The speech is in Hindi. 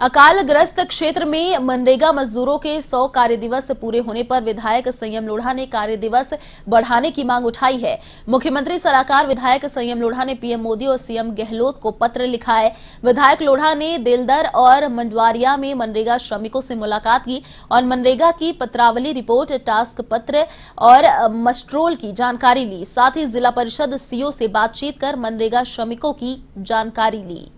अकालग्रस्त क्षेत्र में मनरेगा मजदूरों के 100 कार्य दिवस पूरे होने पर विधायक संयम लोढ़ा ने कार्य दिवस बढ़ाने की मांग उठाई है मुख्यमंत्री सलाहकार विधायक संयम लोढ़ा ने पीएम मोदी और सीएम गहलोत को पत्र लिखा है विधायक लोढ़ा ने दिलदर और मंडवारिया में मनरेगा श्रमिकों से मुलाकात की और मनरेगा की पत्रावली रिपोर्ट टास्क पत्र और मस्ट्रोल की जानकारी ली साथ ही जिला परिषद सीओ से बातचीत कर मनरेगा श्रमिकों की जानकारी ली